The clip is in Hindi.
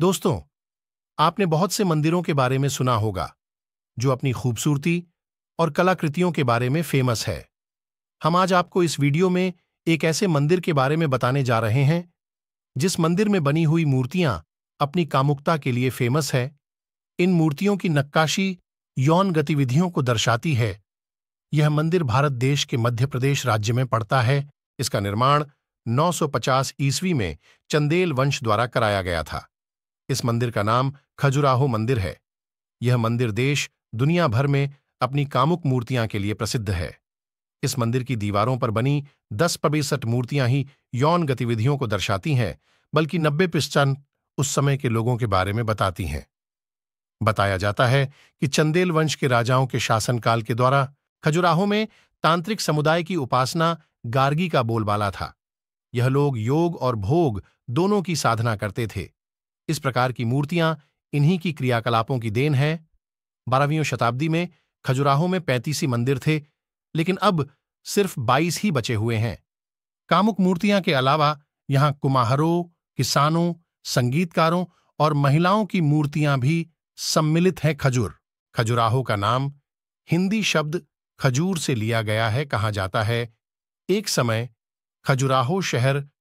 दोस्तों आपने बहुत से मंदिरों के बारे में सुना होगा जो अपनी खूबसूरती और कलाकृतियों के बारे में फेमस है हम आज आपको इस वीडियो में एक ऐसे मंदिर के बारे में बताने जा रहे हैं जिस मंदिर में बनी हुई मूर्तियां अपनी कामुकता के लिए फेमस है इन मूर्तियों की नक्काशी यौन गतिविधियों को दर्शाती है यह मंदिर भारत देश के मध्य प्रदेश राज्य में पड़ता है इसका निर्माण 950 ईस्वी में चंदेल वंश द्वारा कराया गया था इस मंदिर का नाम खजुराहो मंदिर है यह मंदिर देश दुनिया भर में अपनी कामुक मूर्तियां के लिए प्रसिद्ध है इस मंदिर की दीवारों पर बनी दस पबीसठ मूर्तियां ही यौन गतिविधियों को दर्शाती हैं बल्कि नब्बे पिस्टन उस समय के लोगों के बारे में बताती हैं बताया जाता है कि चंदेल वंश के राजाओं के शासनकाल के द्वारा खजुराहो में तांत्रिक समुदाय की उपासना गार्गी का बोलबाला था यह लोग योग और भोग दोनों की साधना करते थे इस प्रकार की मूर्तियां इन्हीं की क्रियाकलापों की देन है बारहवीं शताब्दी में खजुराहो में पैंतीस मंदिर थे लेकिन अब सिर्फ बाईस ही बचे हुए हैं कामुक मूर्तियां के अलावा यहां कुमाहरों किसानों संगीतकारों और महिलाओं की मूर्तियां भी सम्मिलित हैं खजूर खजुराहो का नाम हिंदी शब्द खजूर से लिया गया है कहा जाता है एक समय खजुराहो शहर